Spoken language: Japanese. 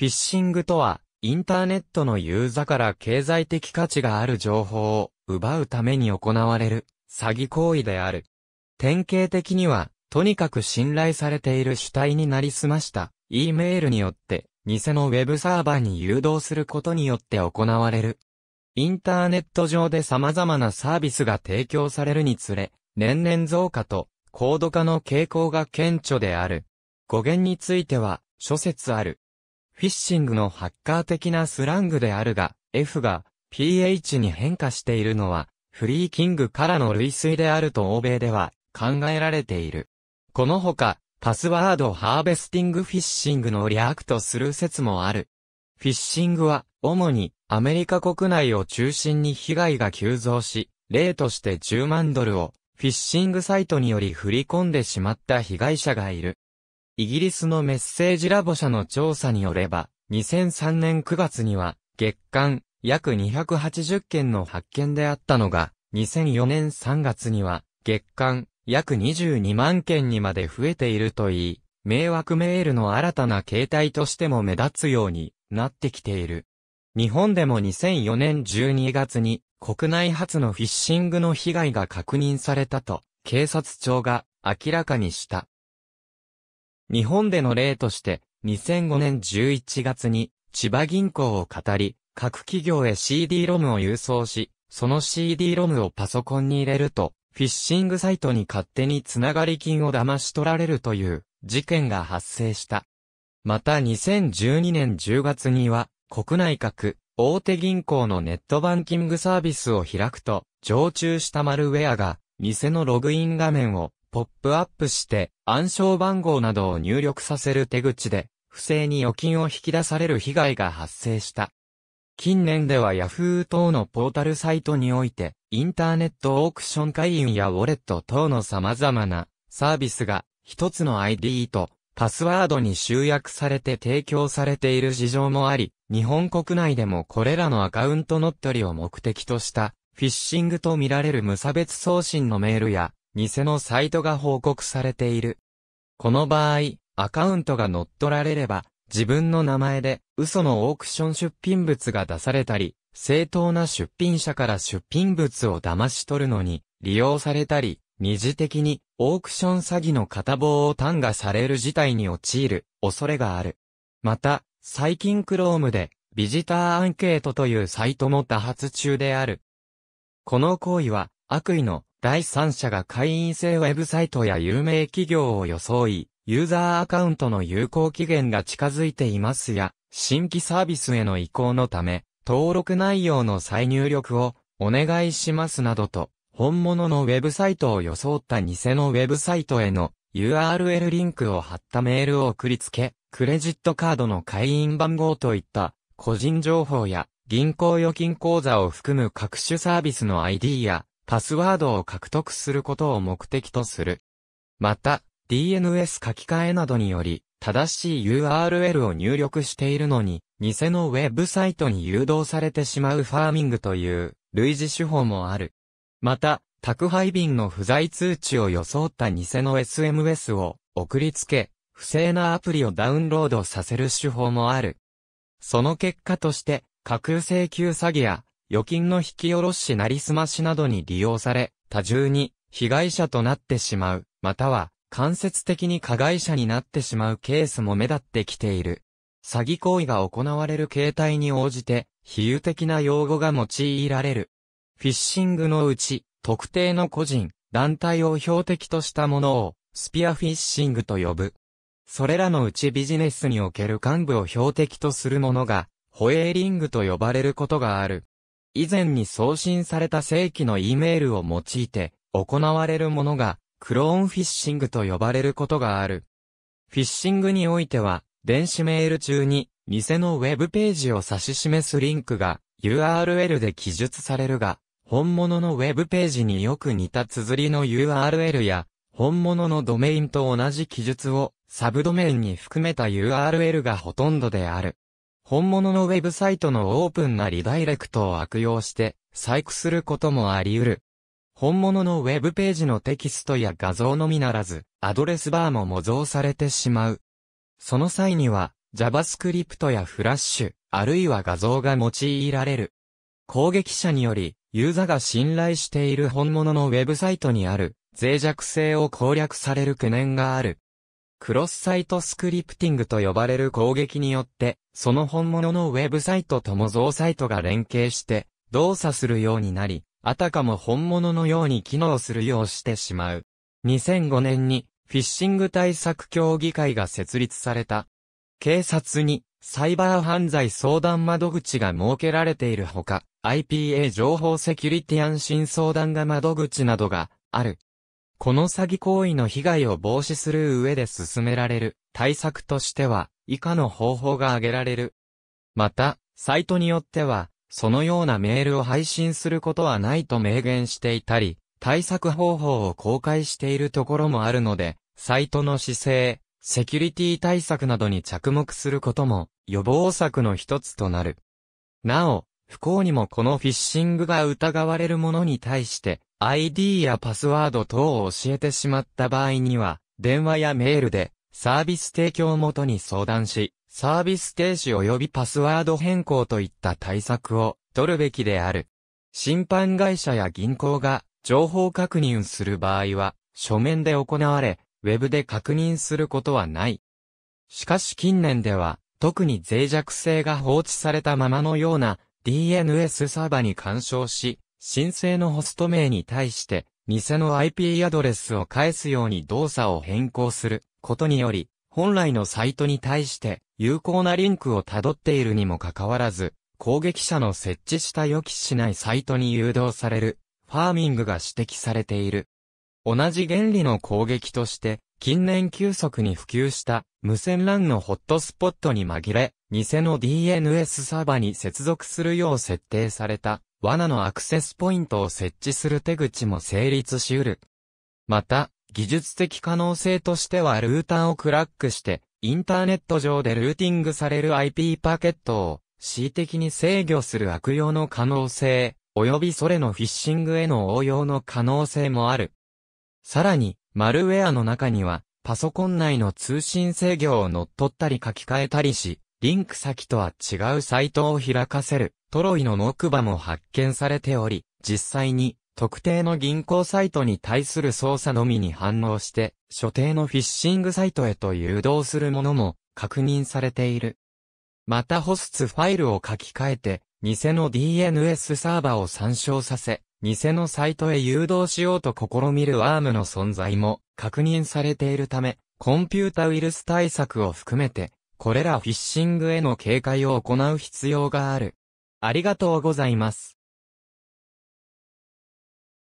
フィッシングとは、インターネットのユーザから経済的価値がある情報を奪うために行われる詐欺行為である。典型的には、とにかく信頼されている主体になりすました E メールによって、偽のウェブサーバーに誘導することによって行われる。インターネット上で様々なサービスが提供されるにつれ、年々増加と高度化の傾向が顕著である。語源については、諸説ある。フィッシングのハッカー的なスラングであるが、F が PH に変化しているのは、フリーキングからの類推であると欧米では考えられている。このほか、パスワードハーベスティングフィッシングの略とする説もある。フィッシングは、主にアメリカ国内を中心に被害が急増し、例として10万ドルをフィッシングサイトにより振り込んでしまった被害者がいる。イギリスのメッセージラボ社の調査によれば、2003年9月には、月間約280件の発見であったのが、2004年3月には、月間約22万件にまで増えているといい、迷惑メールの新たな形態としても目立つようになってきている。日本でも2004年12月に国内初のフィッシングの被害が確認されたと警察庁が明らかにした。日本での例として、2005年11月に、千葉銀行を語り、各企業へ c d ロムを郵送し、その c d ロムをパソコンに入れると、フィッシングサイトに勝手につながり金を騙し取られるという事件が発生した。また2012年10月には、国内各大手銀行のネットバンキングサービスを開くと、常駐したマルウェアが、偽のログイン画面をポップアップして、暗証番号などを入力させる手口で、不正に預金を引き出される被害が発生した。近年では Yahoo 等のポータルサイトにおいて、インターネットオークション会員やウォレット等の様々なサービスが、一つの ID とパスワードに集約されて提供されている事情もあり、日本国内でもこれらのアカウント乗っ取りを目的とした、フィッシングと見られる無差別送信のメールや、偽のサイトが報告されている。この場合、アカウントが乗っ取られれば、自分の名前で嘘のオークション出品物が出されたり、正当な出品者から出品物を騙し取るのに利用されたり、二次的にオークション詐欺の片棒を単価される事態に陥る恐れがある。また、最近 Chrome でビジターアンケートというサイトも多発中である。この行為は悪意の第三者が会員制ウェブサイトや有名企業を装い、ユーザーアカウントの有効期限が近づいていますや、新規サービスへの移行のため、登録内容の再入力をお願いしますなどと、本物のウェブサイトを装った偽のウェブサイトへの URL リンクを貼ったメールを送りつけ、クレジットカードの会員番号といった個人情報や銀行預金口座を含む各種サービスの ID やパスワードを獲得することを目的とする。また、DNS 書き換えなどにより、正しい URL を入力しているのに、偽のウェブサイトに誘導されてしまうファーミングという類似手法もある。また、宅配便の不在通知を装った偽の SMS を送りつけ、不正なアプリをダウンロードさせる手法もある。その結果として、架空請求詐欺や預金の引き下ろしなりすましなどに利用され、多重に被害者となってしまう、または間接的に加害者になってしまうケースも目立ってきている。詐欺行為が行われる形態に応じて、比喩的な用語が用いられる。フィッシングのうち、特定の個人、団体を標的としたものを、スピアフィッシングと呼ぶ。それらのうちビジネスにおける幹部を標的とするものが、ホエーリングと呼ばれることがある。以前に送信された正規の E メールを用いて行われるものがクローンフィッシングと呼ばれることがある。フィッシングにおいては電子メール中に偽のウェブページを指し示すリンクが URL で記述されるが本物のウェブページによく似た綴りの URL や本物のドメインと同じ記述をサブドメインに含めた URL がほとんどである。本物のウェブサイトのオープンなリダイレクトを悪用して、細工することもあり得る。本物のウェブページのテキストや画像のみならず、アドレスバーも模造されてしまう。その際には、JavaScript やフラッシュ、あるいは画像が用いられる。攻撃者により、ユーザが信頼している本物のウェブサイトにある、脆弱性を攻略される懸念がある。クロスサイトスクリプティングと呼ばれる攻撃によって、その本物のウェブサイトとも造サイトが連携して、動作するようになり、あたかも本物のように機能するようしてしまう。2005年に、フィッシング対策協議会が設立された。警察に、サイバー犯罪相談窓口が設けられているほか、IPA 情報セキュリティ安心相談が窓口などがある。この詐欺行為の被害を防止する上で進められる対策としては、以下の方法が挙げられる。また、サイトによっては、そのようなメールを配信することはないと明言していたり、対策方法を公開しているところもあるので、サイトの姿勢、セキュリティ対策などに着目することも予防策の一つとなる。なお、不幸にもこのフィッシングが疑われる者に対して、ID やパスワード等を教えてしまった場合には、電話やメールで、サービス提供元に相談し、サービス停止及びパスワード変更といった対策を取るべきである。審判会社や銀行が情報確認する場合は、書面で行われ、ウェブで確認することはない。しかし近年では、特に脆弱性が放置されたままのような DNS サーバに干渉し、申請のホスト名に対して、偽の IP アドレスを返すように動作を変更することにより、本来のサイトに対して有効なリンクを辿っているにもかかわらず、攻撃者の設置した予期しないサイトに誘導される、ファーミングが指摘されている。同じ原理の攻撃として、近年急速に普及した無線 LAN のホットスポットに紛れ、偽の DNS サーバに接続するよう設定された罠のアクセスポイントを設置する手口も成立し得る。また、技術的可能性としてはルーターをクラックして、インターネット上でルーティングされる IP パケットを恣意的に制御する悪用の可能性、及びそれのフィッシングへの応用の可能性もある。さらに、マルウェアの中には、パソコン内の通信制御を乗っ取ったり書き換えたりし、リンク先とは違うサイトを開かせる、トロイの木馬も発見されており、実際に、特定の銀行サイトに対する操作のみに反応して、所定のフィッシングサイトへと誘導するものも確認されている。またホスツファイルを書き換えて、偽の DNS サーバーを参照させ、偽のサイトへ誘導しようと試みるアームの存在も確認されているため、コンピュータウイルス対策を含めてこれらフィッシングへの警戒を行う必要がある。ありがとうございます。